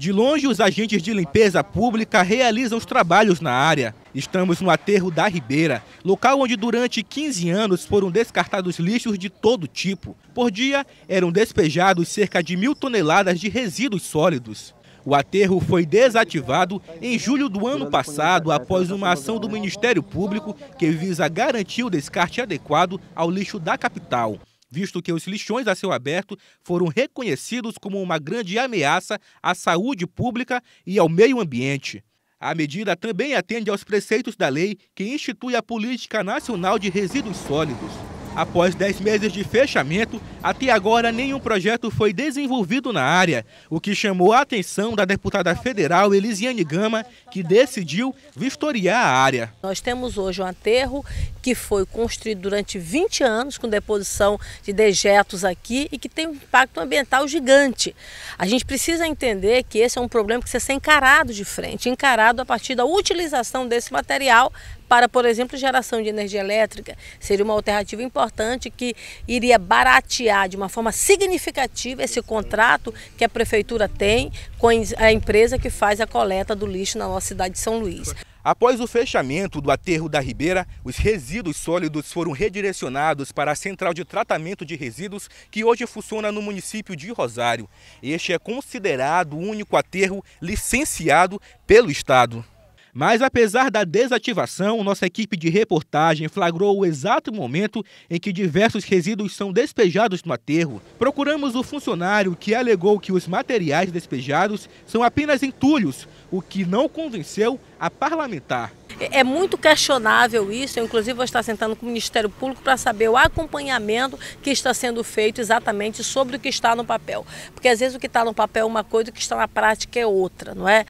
De longe, os agentes de limpeza pública realizam os trabalhos na área. Estamos no aterro da Ribeira, local onde durante 15 anos foram descartados lixos de todo tipo. Por dia, eram despejados cerca de mil toneladas de resíduos sólidos. O aterro foi desativado em julho do ano passado, após uma ação do Ministério Público que visa garantir o descarte adequado ao lixo da capital visto que os lixões a céu aberto foram reconhecidos como uma grande ameaça à saúde pública e ao meio ambiente. A medida também atende aos preceitos da lei que institui a Política Nacional de Resíduos Sólidos. Após 10 meses de fechamento, até agora nenhum projeto foi desenvolvido na área, o que chamou a atenção da deputada federal Elisiane Gama, que decidiu vistoriar a área. Nós temos hoje um aterro que foi construído durante 20 anos com deposição de dejetos aqui e que tem um impacto ambiental gigante. A gente precisa entender que esse é um problema que precisa ser encarado de frente, encarado a partir da utilização desse material para, por exemplo, geração de energia elétrica, seria uma alternativa importante que iria baratear de uma forma significativa esse contrato que a prefeitura tem com a empresa que faz a coleta do lixo na nossa cidade de São Luís. Após o fechamento do aterro da Ribeira, os resíduos sólidos foram redirecionados para a central de tratamento de resíduos que hoje funciona no município de Rosário. Este é considerado o único aterro licenciado pelo Estado. Mas apesar da desativação, nossa equipe de reportagem flagrou o exato momento em que diversos resíduos são despejados no aterro. Procuramos o funcionário que alegou que os materiais despejados são apenas entulhos, o que não convenceu a parlamentar. É, é muito questionável isso, eu inclusive vou estar sentando com o Ministério Público para saber o acompanhamento que está sendo feito exatamente sobre o que está no papel. Porque às vezes o que está no papel é uma coisa e o que está na prática é outra, não é?